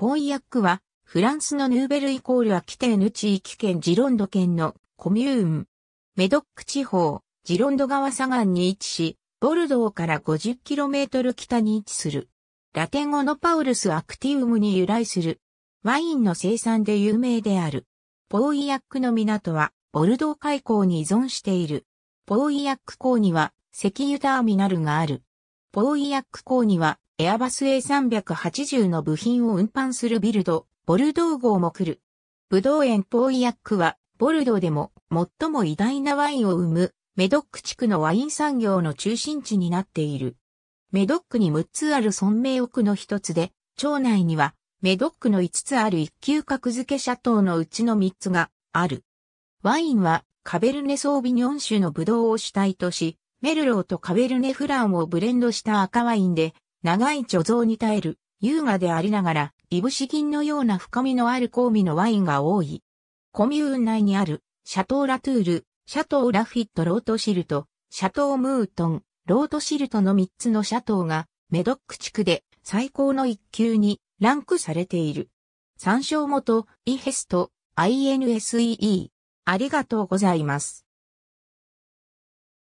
ポイヤックは、フランスのヌーベルイコールアキテーヌ地域圏ジロンド県のコミューン。メドック地方、ジロンド川左岸に位置し、ボルドーから 50km 北に位置する。ラテン語のパウルス・アクティウムに由来する。ワインの生産で有名である。ポーイヤックの港は、ボルドー海溝に依存している。ポーイヤック港には、石油ターミナルがある。ポイヤック港には、エアバス A380 の部品を運搬するビルド、ボルドー号も来る。ブドウ園ポーイヤックは、ボルドーでも最も偉大なワインを生む、メドック地区のワイン産業の中心地になっている。メドックに6つある村名奥の一つで、町内には、メドックの5つある一級格付けシャトーのうちの3つがある。ワインは、カベルネソービニョン種のブドウを主体とし、メルローとカベルネフランをブレンドした赤ワインで、長い貯蔵に耐える、優雅でありながら、いぶし銀のような深みのある香味のワインが多い。コミューン内にある、シャトー・ラトゥール、シャトー・ラフィット・ロート・シルト、シャトー・ムートン、ロート・シルトの3つのシャトーが、メドック地区で最高の1級にランクされている。参照元、イヘスト、INSEE。ありがとうございます。